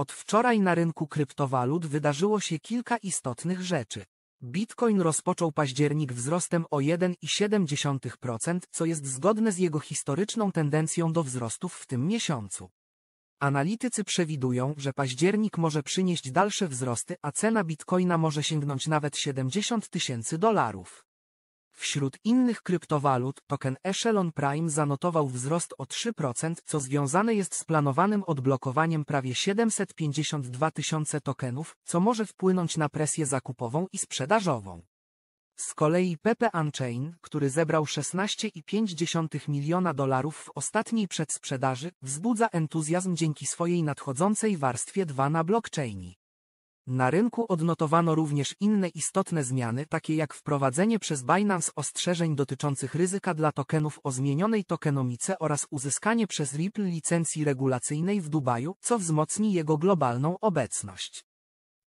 Od wczoraj na rynku kryptowalut wydarzyło się kilka istotnych rzeczy. Bitcoin rozpoczął październik wzrostem o 1,7%, co jest zgodne z jego historyczną tendencją do wzrostów w tym miesiącu. Analitycy przewidują, że październik może przynieść dalsze wzrosty, a cena bitcoina może sięgnąć nawet 70 tysięcy dolarów. Wśród innych kryptowalut token Echelon Prime zanotował wzrost o 3%, co związane jest z planowanym odblokowaniem prawie 752 tysiące tokenów, co może wpłynąć na presję zakupową i sprzedażową. Z kolei Pepe Unchain, który zebrał 16,5 miliona dolarów w ostatniej przedsprzedaży, wzbudza entuzjazm dzięki swojej nadchodzącej warstwie 2 na blockchainie. Na rynku odnotowano również inne istotne zmiany, takie jak wprowadzenie przez Binance ostrzeżeń dotyczących ryzyka dla tokenów o zmienionej tokenomice oraz uzyskanie przez Ripple licencji regulacyjnej w Dubaju, co wzmocni jego globalną obecność.